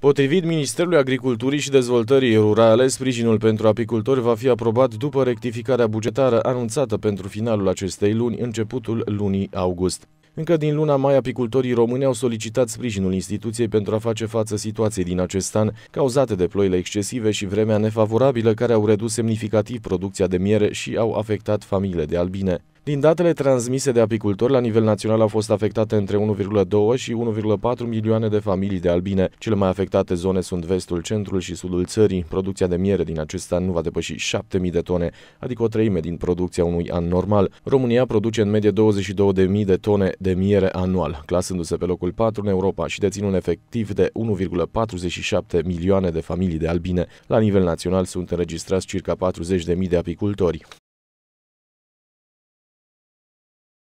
Potrivit Ministerului Agriculturii și Dezvoltării Rurale, sprijinul pentru apicultori va fi aprobat după rectificarea bugetară anunțată pentru finalul acestei luni, începutul lunii august. Încă din luna mai, apicultorii români au solicitat sprijinul instituției pentru a face față situației din acest an, cauzate de ploile excesive și vremea nefavorabilă care au redus semnificativ producția de miere și au afectat familiile de albine. Din datele transmise de apicultori, la nivel național au fost afectate între 1,2 și 1,4 milioane de familii de albine. Cele mai afectate zone sunt vestul, centrul și sudul țării. Producția de miere din acest an nu va depăși 7.000 de tone, adică o treime din producția unui an normal. România produce în medie 22.000 de tone de miere anual, clasându-se pe locul 4 în Europa și deținând efectiv de 1,47 milioane de familii de albine. La nivel național sunt înregistrați circa 40.000 de apicultori.